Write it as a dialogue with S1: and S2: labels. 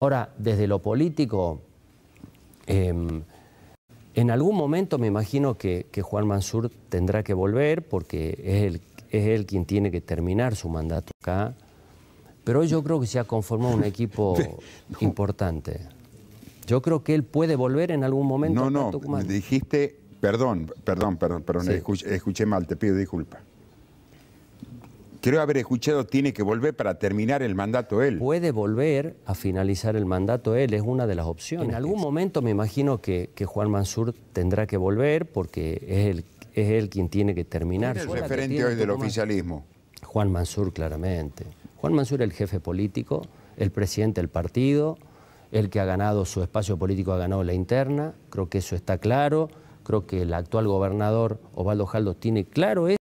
S1: Ahora, desde lo político, em, en algún momento me imagino que, Juan Mansur tendrá que volver porque es él, quien tiene que terminar su mandato acá. Pero yo creo que se ha conformado un equipo importante. Yo creo que él puede volver en algún momento. No, no, Tucumán. dijiste,
S2: perdón, perdón, perdón, perdón, escuché, escuché mal, te pido disculpas
S3: creo haber escuchado, tiene que volver para terminar el mandato él.
S1: Puede volver a finalizar el mandato él, es una de las opciones. En algún momento me imagino que, Juan Mansur tendrá que volver porque es él, es quien tiene que terminar. ¿Quién es el referente hoy del oficialismo? Juan Mansur, claramente. Juan Mansur es el jefe político, el presidente del partido, el que ha ganado su espacio político, ha ganado la interna, creo que eso está claro, creo que el actual gobernador Osvaldo Jaldo tiene claro eso.